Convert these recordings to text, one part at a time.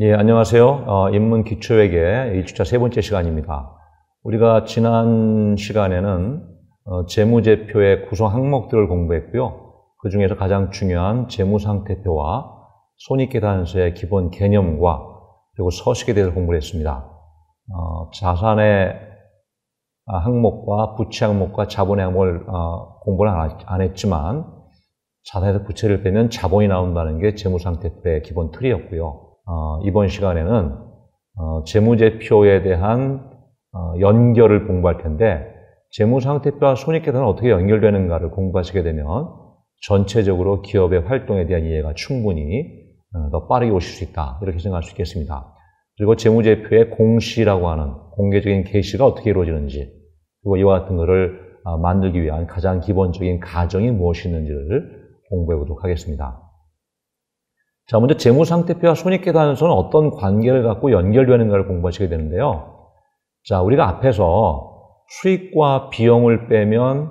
예, 안녕하세요. 어, 인문 기초회계 1주차 세 번째 시간입니다. 우리가 지난 시간에는 어, 재무제표의 구성 항목들을 공부했고요. 그 중에서 가장 중요한 재무상태표와 손익계산서의 기본 개념과 그리고 서식에 대해서 공부를 했습니다. 어, 자산의 아, 항목과 부채 항목과 자본의 항목을 어, 공부를 안 했지만 자산에서 부채를 빼면 자본이 나온다는 게 재무상태표의 기본 틀이었고요. 어, 이번 시간에는 어, 재무제표에 대한 어, 연결을 공부할 텐데 재무상태표와 손익계산은 어떻게 연결되는가를 공부하시게 되면 전체적으로 기업의 활동에 대한 이해가 충분히 어, 더 빠르게 오실 수 있다 이렇게 생각할 수 있겠습니다. 그리고 재무제표의 공시라고 하는 공개적인 게시가 어떻게 이루어지는지 그리고 이와 같은 것을 어, 만들기 위한 가장 기본적인 가정이 무엇이 있는지를 공부해 보도록 하겠습니다. 자, 먼저 재무상태표와 손익계산서는 어떤 관계를 갖고 연결되는가를 공부하시게 되는데요. 자, 우리가 앞에서 수익과 비용을 빼면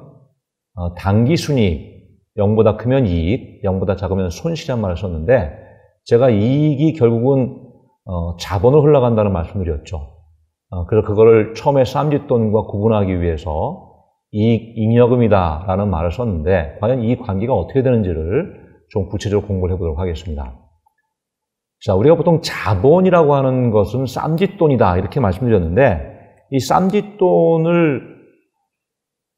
단기 어, 순이익, 0보다 크면 이익, 0보다 작으면 손실이란 말을 썼는데 제가 이익이 결국은 어, 자본으로 흘러간다는 말씀드렸죠. 을 어, 그래서 그거를 처음에 쌈짓돈과 구분하기 위해서 이익 잉여금이다라는 말을 썼는데 과연 이 관계가 어떻게 되는지를 좀 구체적으로 공부를 해보도록 하겠습니다. 자, 우리가 보통 자본이라고 하는 것은 쌈짓돈이다 이렇게 말씀드렸는데 이 쌈짓돈을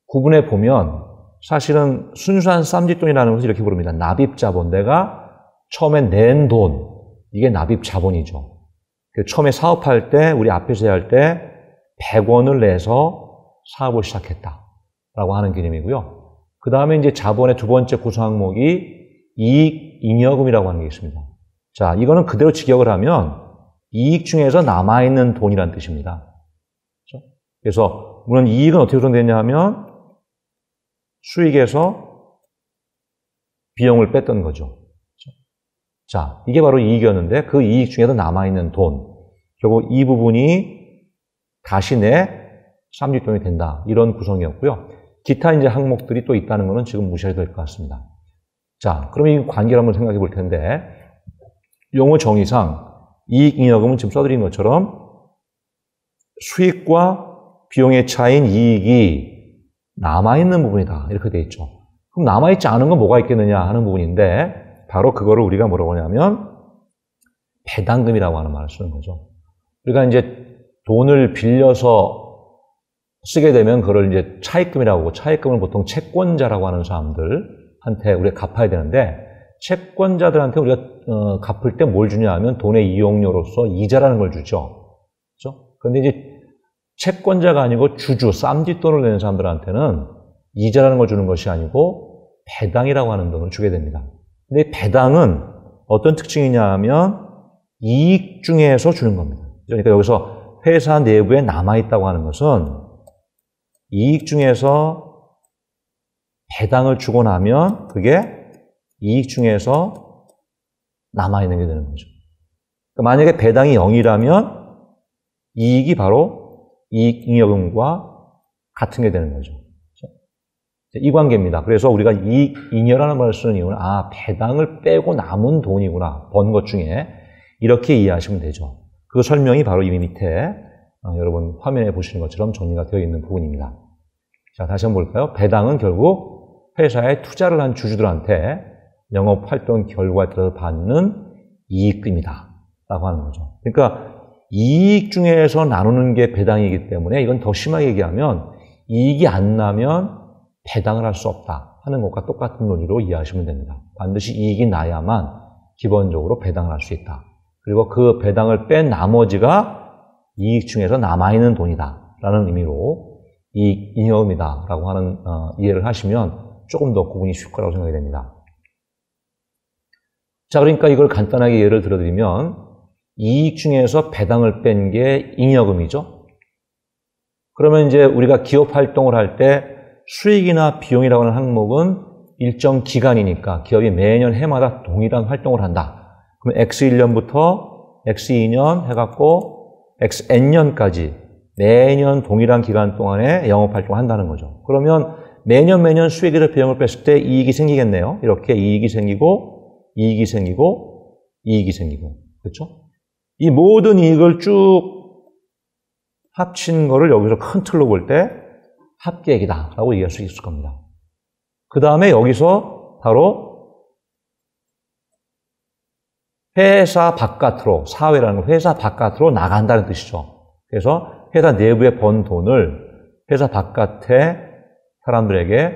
구분해 보면 사실은 순수한 쌈짓돈이라는 것을 이렇게 부릅니다. 납입자본. 내가 처음에 낸 돈. 이게 납입자본이죠. 그 처음에 사업할 때, 우리 앞에서 할 때, 100원을 내서 사업을 시작했다. 라고 하는 개념이고요. 그 다음에 이제 자본의 두 번째 구성 항목이 이익잉여금이라고 하는 게 있습니다. 자, 이거는 그대로 직역을 하면 이익 중에서 남아있는 돈이란 뜻입니다. 그렇죠? 그래서 물론 이익은 어떻게 구성되냐 하면 수익에서 비용을 뺐던 거죠. 그렇죠? 자, 이게 바로 이익이었는데 그 이익 중에서 남아있는 돈. 결국 이 부분이 다시내 쌈짓돈이 된다. 이런 구성이었고요. 기타 이제 항목들이 또 있다는 것은 지금 무시해도 될 것 같습니다. 자, 그럼 이 관계를 한번 생각해 볼 텐데, 용어 정의상 이익잉여금은 지금 써드린 것처럼 수익과 비용의 차이인 이익이 남아있는 부분이다. 이렇게 돼 있죠. 그럼 남아있지 않은 건 뭐가 있겠느냐 하는 부분인데, 바로 그거를 우리가 뭐라고 하냐면, 배당금이라고 하는 말을 쓰는 거죠. 우리가 이제 돈을 빌려서 쓰게 되면 그걸 이제 차익금이라고 하고 차익금을 보통 채권자라고 하는 사람들 한테 우리가 갚아야 되는데 채권자들한테 우리가 어, 갚을 때 뭘 주냐 하면 돈의 이용료로서 이자라는 걸 주죠. 그렇죠? 그런데 이제 채권자가 아니고 주주, 쌈짓돈을 내는 사람들한테는 이자라는 걸 주는 것이 아니고 배당이라고 하는 돈을 주게 됩니다. 근데 배당은 어떤 특징이냐 하면 이익 중에서 주는 겁니다. 그러니까 여기서 회사 내부에 남아있다고 하는 것은 이익 중에서 배당을 주고 나면 그게 이익 중에서 남아있는 게 되는 거죠. 그러니까 만약에 배당이 0이라면 이익이 바로 이익잉여금과 같은 게 되는 거죠. 그렇죠? 이 관계입니다. 그래서 우리가 이익잉여라는 말을 쓰는 이유는 아 배당을 빼고 남은 돈이구나 번 것 중에 이렇게 이해하시면 되죠. 그 설명이 바로 이미 밑에 어, 여러분 화면에 보시는 것처럼 정리가 되어 있는 부분입니다. 자, 다시 한번 볼까요? 배당은 결국 회사에 투자를 한 주주들한테 영업 활동 결과에 따라서 받는 이익금이다. 라고 하는 거죠. 그러니까 이익 중에서 나누는 게 배당이기 때문에 이건 더 심하게 얘기하면 이익이 안 나면 배당을 할 수 없다 하는 것과 똑같은 논리로 이해하시면 됩니다. 반드시 이익이 나야만 기본적으로 배당을 할 수 있다. 그리고 그 배당을 뺀 나머지가 이익 중에서 남아있는 돈이다 라는 의미로 이익 이념이다 라고 하는 어, 이해를 하시면 조금 더 구분이 쉽 거라고 생각이 됩니다. 자, 그러니까 이걸 간단하게 예를 들어드리면 이익 중에서 배당을 뺀 게 잉여금이죠. 그러면 이제 우리가 기업 활동을 할 때 수익이나 비용이라고 하는 항목은 일정 기간이니까 기업이 매년 해마다 동일한 활동을 한다. 그럼 X1년부터 X2년 해갖고 XN년까지 매년 동일한 기간 동안에 영업 활동을 한다는 거죠. 그러면 매년 매년 수익을 비용을 뺐을 때 이익이 생기겠네요. 이렇게 이익이 생기고 이익이 생기고 이익이 생기고 그렇죠? 이 모든 이익을 쭉 합친 거를 여기서 큰 틀로 볼 때 합계액이다라고 얘기할수 있을 겁니다. 그 다음에 여기서 바로 회사 바깥으로 사회라는 건 회사 바깥으로 나간다는 뜻이죠. 그래서 회사 내부에 번 돈을 회사 바깥에 사람들에게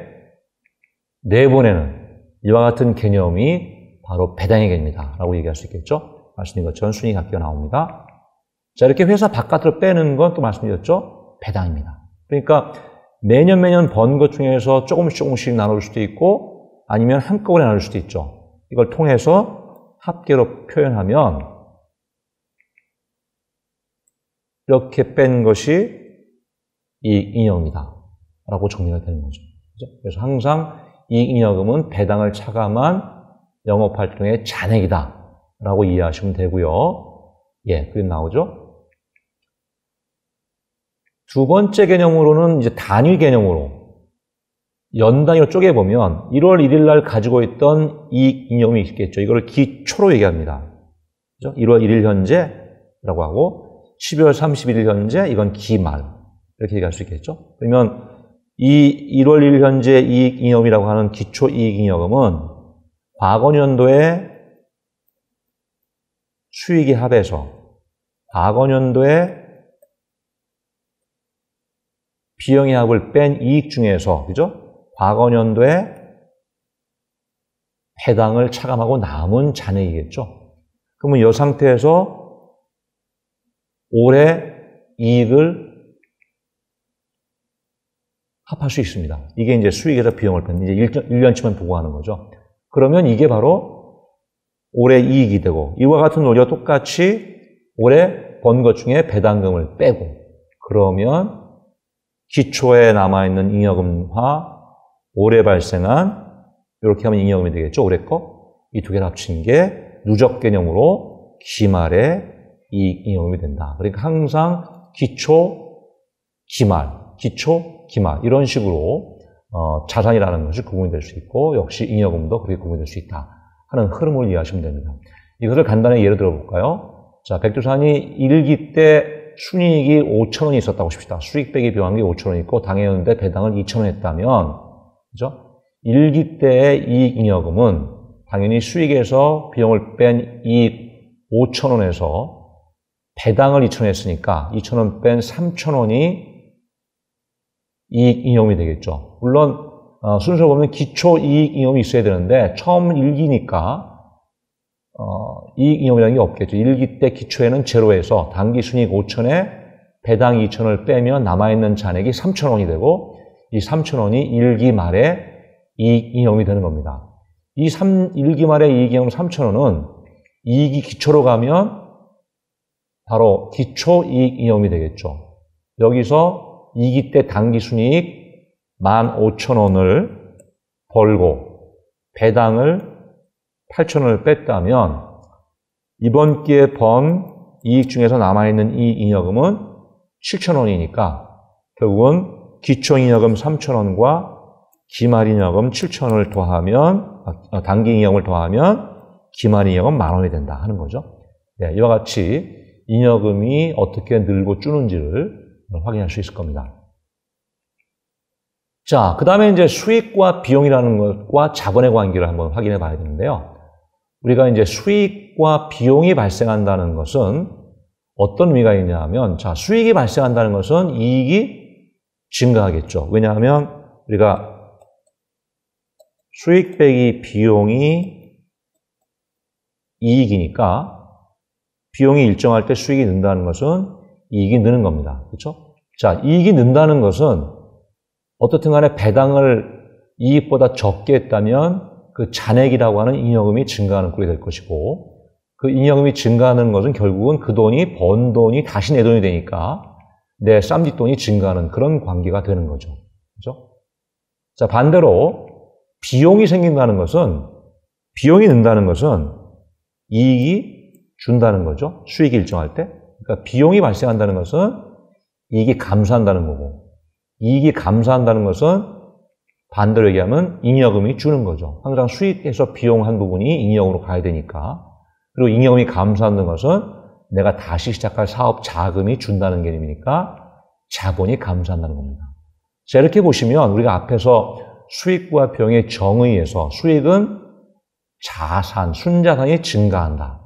내보내는 이와 같은 개념이 바로 배당의 개념이다. 라고 얘기할 수 있겠죠? 말씀드린 것처럼 순위가 바어 나옵니다. 자, 이렇게 회사 바깥으로 빼는 건 또 말씀드렸죠? 배당입니다. 그러니까 매년 매년 번 것 중에서 조금씩 조금씩 나눌 수도 있고 아니면 한꺼번에 나눌 수도 있죠. 이걸 통해서 합계로 표현하면 이렇게 뺀 것이 이 인형이다. 라고 정리가 되는 거죠. 그래서 항상 이익잉여금은 배당을 차감한 영업활동의 잔액이다 라고 이해하시면 되고요. 예, 그게 나오죠. 두 번째 개념으로는 이제 단위 개념으로 연 단위로 쪼개보면 1월 1일 날 가지고 있던 이익잉여금이 있겠죠. 이걸 기초로 얘기합니다. 그렇죠? 1월 1일 현재라고 하고 12월 31일 현재 이건 기말 이렇게 얘기할 수 있겠죠. 그러면 이 1월 1일 현재 이익잉여금이라고 하는 기초 이익잉여금은 과거 년도에 수익이 합해서 과거 년도에 비영의 합을 뺀 이익 중에서 그죠? 과거 년도에 해당을 차감하고 남은 잔액이겠죠. 그러면 이 상태에서 올해 이익을 합할 수 있습니다. 이게 이제 수익에서 비용을 뺀, 이제 1년치만 보고하는 거죠. 그러면 이게 바로 올해 이익이 되고, 이와 같은 논리와 똑같이 올해 번 것 중에 배당금을 빼고, 그러면 기초에 남아있는 잉여금화, 올해 발생한, 이렇게 하면 잉여금이 되겠죠. 올해 거. 이 두 개를 합친 게 누적 개념으로 기말에 이익 잉여금이 된다. 그러니까 항상 기초, 기말, 기초, 기마 이런 식으로 어, 자산이라는 것이 구분이 될 수 있고 역시 잉여금도 그렇게 구분될 이수 있다 하는 흐름을 이해하시면 됩니다. 이것을 간단히 예를 들어볼까요? 자, 백두산이 1기 때 순이익이 5천 원이 있었다고 싶시다 수익 빼기 비용이 5천 원 있고 당해였는데 배당을 2천 원 했다면 그죠? 1기 때의 이익 잉여금은 당연히 수익에서 비용을 뺀 이익 5천 원에서 배당을 2천 원 했으니까 2천 원 뺀 3천 원이 이익잉용이 되겠죠. 물론 어, 순서 보면 기초 이익잉용이 있어야 되는데 처음 1기니까 어, 이익잉용금이라는게 없겠죠. 1기때 기초에는 제로에서 단기 순이익 5천에 배당 2천을 빼면 남아있는 잔액이 3천 원이 되고 이 3천 원이 일기 말에 이익잉용이 되는 겁니다. 이 3, 일기 말에 이익잉여금 3천 원은 이익이 기초로 가면 바로 기초 이익잉용이 되겠죠. 여기서 이기 때단기순이익 15,000원을 벌고 배당을 8,000원을 뺐다면 이번 기에 번 이익 중에서 남아있는 이 잉여금은 7,000원이니까 결국은 기초잉여금 3,000원과 기말잉여금 7,000원을 더하면 단기잉여금을 아, 아, 더하면 기말잉여금 만원이 된다 하는 거죠. 네, 이와 같이 잉여금이 어떻게 늘고 줄는지를 어, 확인할 수 있을 겁니다. 자, 그 다음에 이제 수익과 비용이라는 것과 자본의 관계를 한번 확인해 봐야 되는데요. 우리가 이제 수익과 비용이 발생한다는 것은 어떤 의미가 있냐 하면, 자, 수익이 발생한다는 것은 이익이 증가하겠죠. 왜냐하면 우리가 수익 빼기 비용이 이익이니까 비용이 일정할 때 수익이 는다는 것은 이익이 느는 겁니다. 그렇죠? 자, 이익이 는다는 것은 어떻든 간에 배당을 이익보다 적게 했다면 그 잔액이라고 하는 잉여금이 증가하는 꼴이 될 것이고 그 잉여금이 증가하는 것은 결국은 그 돈이 번 돈이 다시 내 돈이 되니까 내 쌈짓돈이 증가하는 그런 관계가 되는 거죠. 그렇죠? 자, 반대로 비용이 생긴다는 것은 비용이 는다는 것은 이익이 준다는 거죠. 수익이 일정할 때. 그러니까 비용이 발생한다는 것은 이익이 감소한다는 거고 이익이 감소한다는 것은 반대로 얘기하면 잉여금이 주는 거죠. 항상 수익에서 비용 한 부분이 잉여금으로 가야 되니까. 그리고 잉여금이 감소하는 것은 내가 다시 시작할 사업 자금이 준다는 개념이니까 자본이 감소한다는 겁니다. 자, 이렇게 보시면 우리가 앞에서 수익과 비용의 정의에서 수익은 자산, 순자산이 증가한다.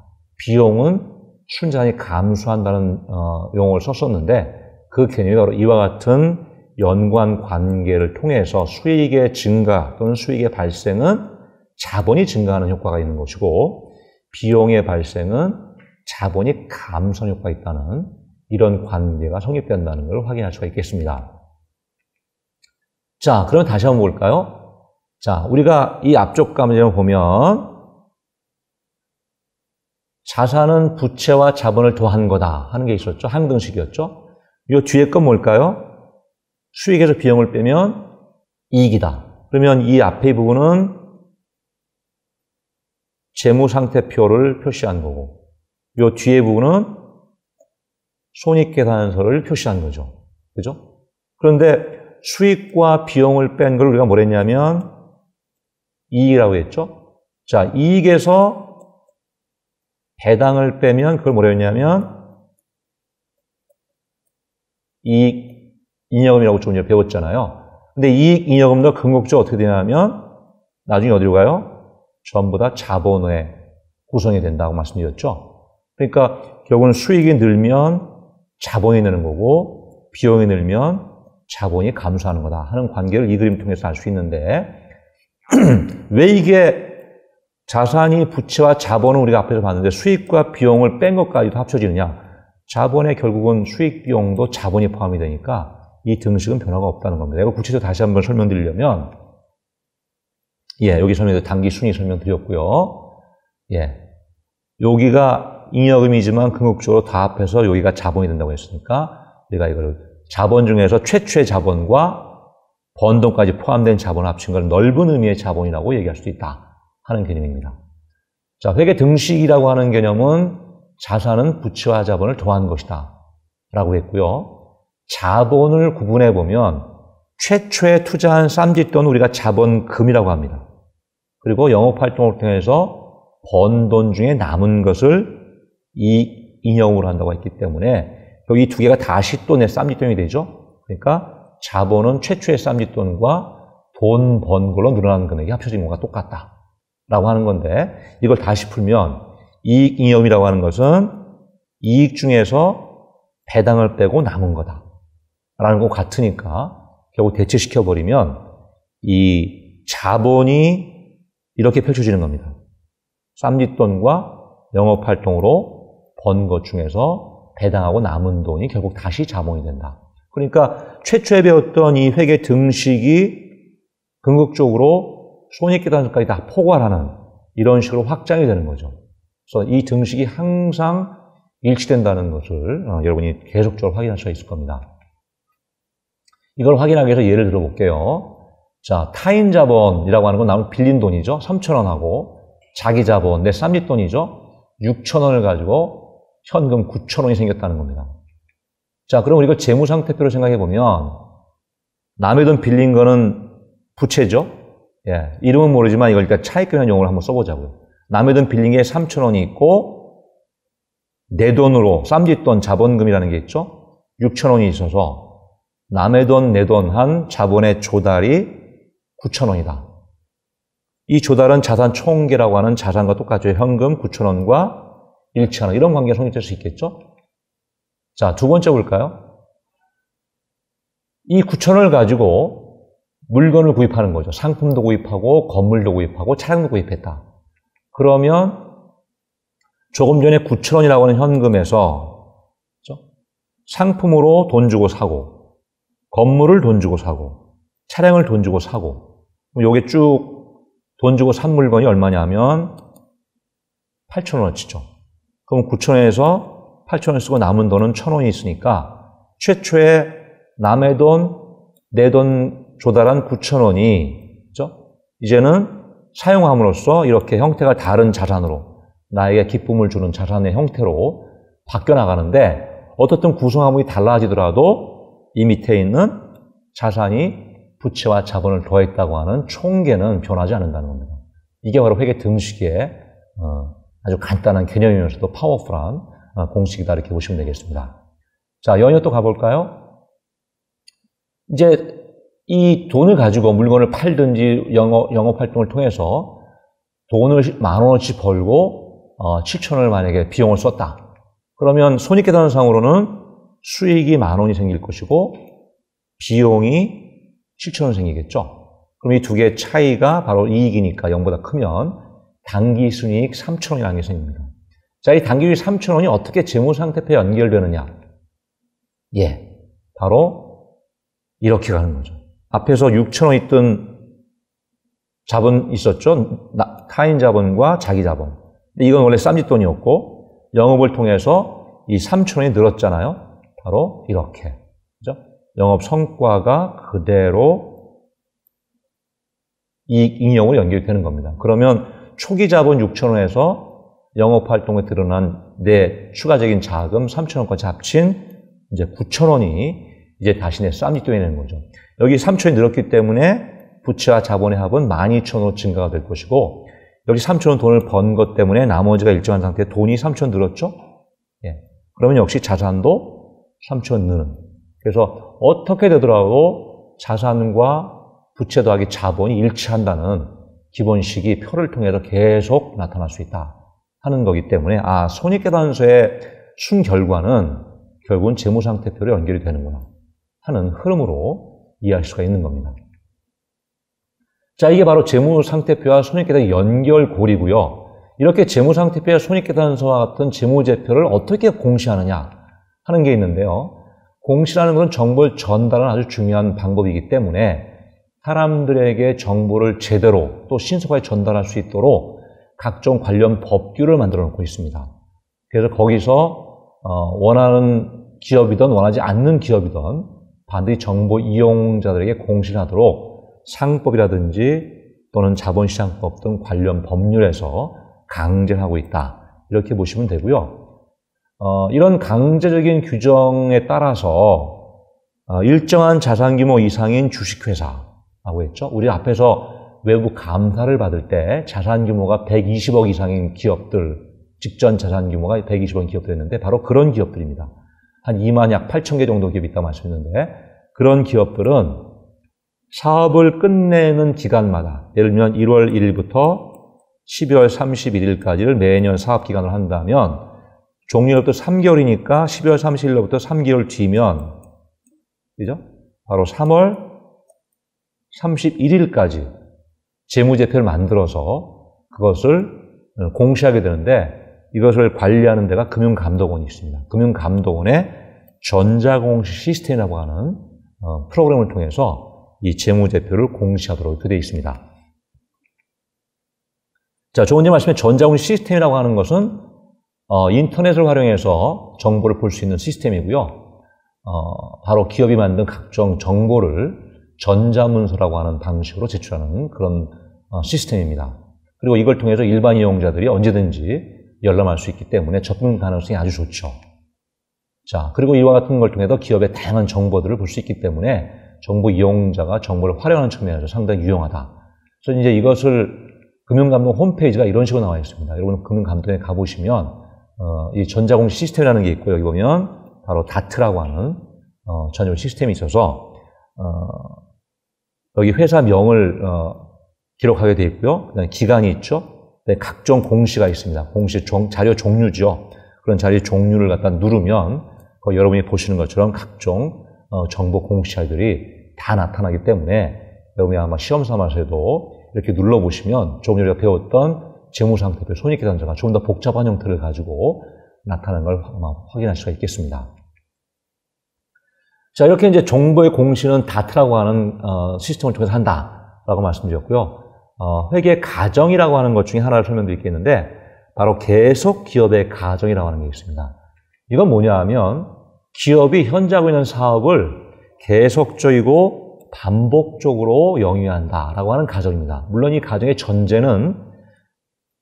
비용은 순전히 감수한다는 어, 용어를 썼었는데 그 개념이 바로 이와 같은 연관 관계를 통해서 수익의 증가 또는 수익의 발생은 자본이 증가하는 효과가 있는 것이고 비용의 발생은 자본이 감소 효과가 있다는 이런 관계가 성립된다는 걸 확인할 수가 있겠습니다. 자, 그럼 다시 한번 볼까요? 자, 우리가 이 앞쪽 과정을 보면 자산은 부채와 자본을 더한 거다 하는 게 있었죠. 항등식이었죠. 이 뒤에 건 뭘까요? 수익에서 비용을 빼면 이익이다. 그러면 이 앞에 부분은 재무상태표를 표시한 거고 이 뒤에 부분은 손익계산서를 표시한 거죠. 그죠? 그런데 수익과 비용을 뺀 걸 우리가 뭐랬냐면 이익이라고 했죠. 자, 이익에서 배당을 빼면 그걸 뭐라 했냐면 이익 인여금이라고 조금 전 배웠잖아요. 근데 이익 인여금도 근극적으로 어떻게 되냐면 나중에 어디로 가요? 전부 다 자본의 구성이 된다고 말씀드렸죠. 그러니까 결국은 수익이 늘면 자본이 느는 거고 비용이 늘면 자본이 감소하는 거다 하는 관계를 이 그림 통해서 알 수 있는데 왜 이게 자산이 부채와 자본은 우리가 앞에서 봤는데 수익과 비용을 뺀 것까지도 합쳐지느냐? 자본에 결국은 수익 비용도 자본이 포함이 되니까 이 등식은 변화가 없다는 겁니다. 이걸 구체적으로 다시 한번 설명드리려면 예, 여기 설명해서 단기 순위 설명드렸고요. 예. 여기가 잉여금이지만 금극적으로다 합해서 여기가 자본이 된다고 했으니까 우리가 이걸 자본 중에서 최초의 자본과 번동까지 포함된 자본 합친 걸 넓은 의미의 자본이라고 얘기할 수도 있다. 하는 개념입니다. 자, 회계 등식이라고 하는 개념은 자산은 부채와 자본을 더한 것이다. 라고 했고요. 자본을 구분해 보면 최초에 투자한 쌈짓돈 우리가 자본금이라고 합니다. 그리고 영업활동을 통해서 번 돈 중에 남은 것을 이 인형으로 한다고 했기 때문에 이 두 개가 다시 또 내 쌈짓돈이 되죠. 그러니까 자본은 최초의 쌈짓돈과 돈 번 걸로 늘어나는 금액이 합쳐진 것과 똑같다. 라고 하는 건데 이걸 다시 풀면 이익잉여이라고 하는 것은 이익 중에서 배당을 빼고 남은 거다. 라는 것 같으니까 결국 대체시켜 버리면 이 자본이 이렇게 펼쳐지는 겁니다. 쌈짓돈과 영업활동으로 번 것 중에서 배당하고 남은 돈이 결국 다시 자본이 된다. 그러니까 최초에 배웠던 이 회계 등식이 궁극적으로 손익계산서까지 다 포괄하는 이런 식으로 확장이 되는 거죠. 그래서 이 등식이 항상 일치된다는 것을 어, 여러분이 계속적으로 확인할 수가 있을 겁니다. 이걸 확인하기 위해서 예를 들어볼게요. 자, 타인 자본이라고 하는 건나무 빌린 돈이죠. 3천원하고 자기 자본, 내 쌈짓돈이죠. 6천원을 가지고 현금 9천원이 생겼다는 겁니다. 자, 그럼 우리가 재무상태표를 생각해 보면 남의 돈 빌린 거는 부채죠. 예, 이름은 모르지만 이걸 그러니까 차익금이라는 용어를 한번 써보자고요. 남의 돈 빌린 게 3천 원이 있고 내 돈으로 쌈짓돈 자본금이라는 게 있죠. 6천 원이 있어서 남의 돈내 돈 한 자본의 조달이 9천 원이다. 이 조달은 자산 총계라고 하는 자산과 똑같이 현금 9천 원과 1천 원 이런 관계가 성립될 수 있겠죠. 자두 번째 볼까요? 이 9천 원을 가지고 물건을 구입하는 거죠. 상품도 구입하고 건물도 구입하고 차량도 구입했다. 그러면 조금 전에 9천 원이라고 하는 현금에서 그렇죠? 상품으로 돈 주고 사고 건물을 돈 주고 사고 차량을 돈 주고 사고 요게 쭉 돈 주고 산 물건이 얼마냐면 8천 원어치죠. 그럼 9천 원에서 8천 원 쓰고 남은 돈은 1천 원이 있으니까 최초에 남의 돈, 내돈 조달한 9천 원이 그죠? 이제는 사용함으로써 이렇게 형태가 다른 자산으로 나에게 기쁨을 주는 자산의 형태로 바뀌어 나가는데 어떻든 구성함이 달라지더라도 이 밑에 있는 자산이 부채와 자본을 더했다고 하는 총계는 변하지 않는다는 겁니다. 이게 바로 회계 등식의 어, 아주 간단한 개념이면서도 파워풀한 어, 공식이다 이렇게 보시면 되겠습니다. 자, 연이어 또 가볼까요? 이제 이 돈을 가지고 물건을 팔든지 영업, 영업 활동을 통해서 돈을 만 원어치 벌고 어, 7천 원을 만약에 비용을 썼다. 그러면 손익계산상으로는 수익이 만 원이 생길 것이고 비용이 7천 원 생기겠죠. 그럼 이 두 개의 차이가 바로 이익이니까 0보다 크면 단기 순이익 3천 원이라는 게 생깁니다. 자, 이 단기 순이익 3천 원이 어떻게 재무상태표에 연결되느냐? 예, 바로 이렇게 가는 거죠. 앞에서 6천 원 있던 자본 있었죠. 타인 자본과 자기 자본. 이건 원래 쌈짓돈이었고 영업을 통해서 이 3천 원이 늘었잖아요. 바로 이렇게. 그죠? 영업 성과가 그대로 이익 잉여으로 연결되는 겁니다. 그러면 초기 자본 6천 원에서 영업 활동에 드러난 내 추가적인 자금 3천 원까지 합친 이제 9천 원이 이제 다시 내 쌈짓돈이 되는 거죠. 여기 3천이 늘었기 때문에 부채와 자본의 합은 12,000으로 증가가 될 것이고 여기 3천원 돈을 번 것 때문에 나머지가 일정한 상태에 돈이 3천 늘었죠? 예. 그러면 역시 자산도 3천원 늘은. 그래서 어떻게 되더라도 자산과 부채 더하기 자본이 일치한다는 기본식이 표를 통해서 계속 나타날 수 있다 하는 거기 때문에 아 손익계산서의 순 결과는 결국은 재무상태표로 연결이 되는구나 하는 흐름으로 이해할 수가 있는 겁니다. 자, 이게 바로 재무상태표와 손익계산 연결고리고요. 이렇게 재무상태표와 손익계산서와 같은 재무제표를 어떻게 공시하느냐 하는 게 있는데요. 공시라는 것은 정보를 전달하는 아주 중요한 방법이기 때문에 사람들에게 정보를 제대로 또 신속하게 전달할 수 있도록 각종 관련 법규를 만들어 놓고 있습니다. 그래서 거기서 어, 원하는 기업이든 원하지 않는 기업이든 반드시 정보 이용자들에게 공신하도록 상법이라든지 또는 자본시장법 등 관련 법률에서 강제하고 있다. 이렇게 보시면 되고요. 어, 이런 강제적인 규정에 따라서 어, 일정한 자산 규모 이상인 주식회사라고 했죠. 우리 앞에서 외부 감사를 받을 때 자산 규모가 120억 이상인 기업들, 직전 자산 규모가 120억 기업들이었는데 바로 그런 기업들입니다. 한 2만 약 8천 개 정도 기업이 있다고 말씀했는데 그런 기업들은 사업을 끝내는 기간마다 예를 들면 1월 1일부터 12월 31일까지를 매년 사업 기간을 한다면 종료일부터 3개월이니까 12월 3 0일부터 3개월 뒤면 그죠? 바로 3월 31일까지 재무제표를 만들어서 그것을 공시하게 되는데 이것을 관리하는 데가 금융감독원이 있습니다. 금융감독원의 전자공시 시스템이라고 하는 어, 프로그램을 통해서 이 재무제표를 공시하도록 되어 있습니다. 자, 조원님 말씀에 전자공시 시스템이라고 하는 것은 어, 인터넷을 활용해서 정보를 볼 수 있는 시스템이고요. 어, 바로 기업이 만든 각종 정보를 전자문서라고 하는 방식으로 제출하는 그런 어, 시스템입니다. 그리고 이걸 통해서 일반 이용자들이 언제든지 열람할 수 있기 때문에 접근 가능성이 아주 좋죠. 자, 그리고 이와 같은 걸 통해서 기업의 다양한 정보들을 볼 수 있기 때문에 정보 이용자가 정보를 활용하는 측면에서 상당히 유용하다. 그래서 이제 이것을 금융감독 홈페이지가 이런 식으로 나와 있습니다. 여러분 금융감독에 가보시면 어, 이 전자공 시스템이라는 게 있고 여기 보면 바로 다트라고 하는 어, 전용 시스템이 있어서 어, 여기 회사명을 어, 기록하게 되어 있고요. 그다음 기간이 있죠. 네, 각종 공시가 있습니다. 공시 종, 자료 종류죠. 그런 자료 종류를 갖다 누르면 여러분이 보시는 것처럼 각종 어, 정보 공시 자들이다 나타나기 때문에 여러분이 아마 시험 삼아서도 이렇게 눌러보시면 종류 금 전에 배웠던 재무상태표 손익계산서가 조금 더 복잡한 형태를 가지고 나타나는 걸 아마 확인할 수가 있겠습니다. 자, 이렇게 이제 정보의 공시는 다트라고 하는 어, 시스템을 통해서 한다라고 말씀드렸고요. 어, 회계 가정이라고 하는 것 중에 하나를 설명드리겠는데 바로 계속 기업의 가정이라고 하는 게 있습니다. 이건 뭐냐 하면 기업이 현재 하고 있는 사업을 계속적이고 반복적으로 영위한다라고 하는 가정입니다. 물론 이 가정의 전제는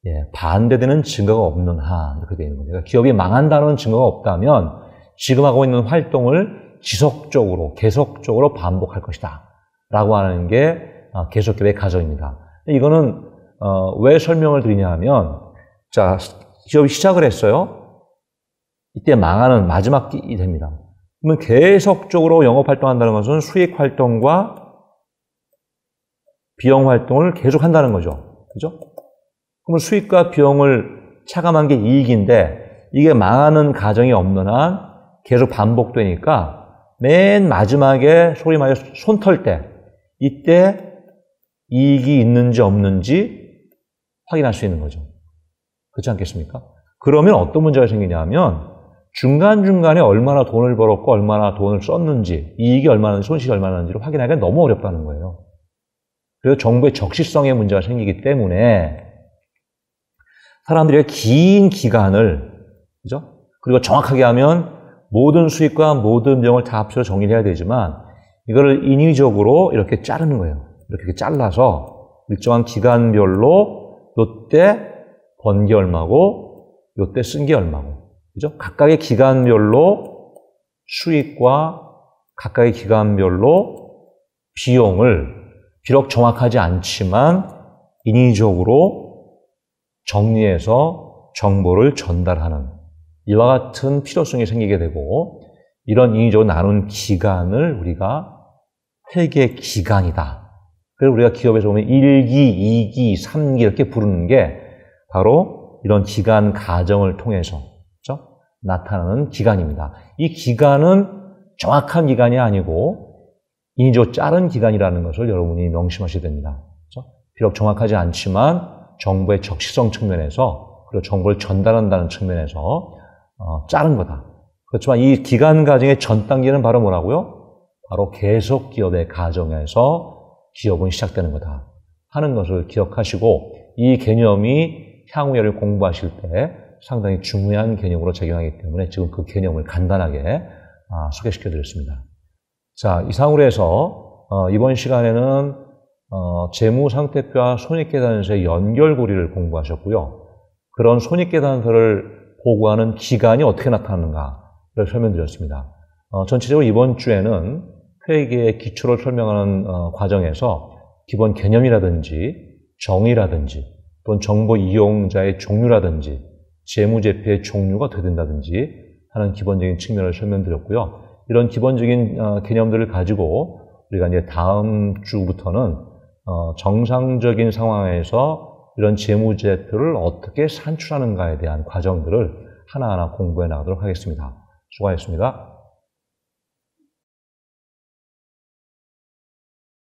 예, 반대되는 증거가 없는 한 이렇게 되는 겁니다. 기업이 망한다는 증거가 없다면 지금 하고 있는 활동을 지속적으로 계속적으로 반복할 것이다라고 하는 게 어, 계속 기업의 가정입니다. 이거는 어, 왜 설명을 드리냐 하면 자 기업이 시작을 했어요. 이때 망하는 마지막 끼 됩니다. 그러면 계속적으로 영업 활동한다는 것은 수익 활동과 비용 활동을 계속 한다는 거죠. 그죠? 그러면 수익과 비용을 차감한 게 이익인데 이게 망하는 가정이 없는 한 계속 반복되니까 맨 마지막에 소위 말해 손털때 이때 이익이 있는지 없는지 확인할 수 있는 거죠. 그렇지 않겠습니까? 그러면 어떤 문제가 생기냐면 중간중간에 얼마나 돈을 벌었고 얼마나 돈을 썼는지 이익이 얼마나 손실이 얼마나는지를 확인하기가 너무 어렵다는 거예요. 그래서 정부의 적시성의 문제가 생기기 때문에 사람들이 긴 기간을 그죠? 그리고 정확하게 하면 모든 수익과 모든 비용을 다 합쳐서 정리를 해야 되지만 이거를 인위적으로 이렇게 자르는 거예요. 이렇게 잘라서 일정한 기간별로 요때 번 게 얼마고 요때 쓴 게 얼마고 그죠? 각각의 기간별로 수익과 각각의 기간별로 비용을 비록 정확하지 않지만 인위적으로 정리해서 정보를 전달하는 이와 같은 필요성이 생기게 되고 이런 인위적으로 나눈 기간을 우리가 회계 기간이다 그래서 우리가 기업에서 보면 1기, 2기, 3기 이렇게 부르는 게 바로 이런 기간 가정을 통해서 그렇죠? 나타나는 기간입니다. 이 기간은 정확한 기간이 아니고 인조 짜른 기간이라는 것을 여러분이 명심하셔야 됩니다. 그렇죠? 비록 정확하지 않지만 정부의 적시성 측면에서 그리고 정보를 전달한다는 측면에서 어, 자른 거다. 그렇지만 이 기간 가정의 전 단계는 바로 뭐라고요? 바로 계속 기업의 가정에서 기업은 시작되는 거다 하는 것을 기억하시고 이 개념이 향후에를 공부하실 때 상당히 중요한 개념으로 적용하기 때문에 지금 그 개념을 간단하게 아, 소개시켜 드렸습니다. 자, 이상으로 해서 어, 이번 시간에는 어, 재무상태표와 손익계산서의 연결고리를 공부하셨고요. 그런 손익계산서를 보고하는 기간이 어떻게 나타나는가를 설명드렸습니다. 어, 전체적으로 이번 주에는 회계의 기초를 설명하는 어, 과정에서 기본 개념이라든지 정의라든지 또는 정보 이용자의 종류라든지 재무제표의 종류가 되된다든지 하는 기본적인 측면을 설명드렸고요. 이런 기본적인 어, 개념들을 가지고 우리가 이제 다음 주부터는 어, 정상적인 상황에서 이런 재무제표를 어떻게 산출하는가에 대한 과정들을 하나하나 공부해 나가도록 하겠습니다. 수고하셨습니다.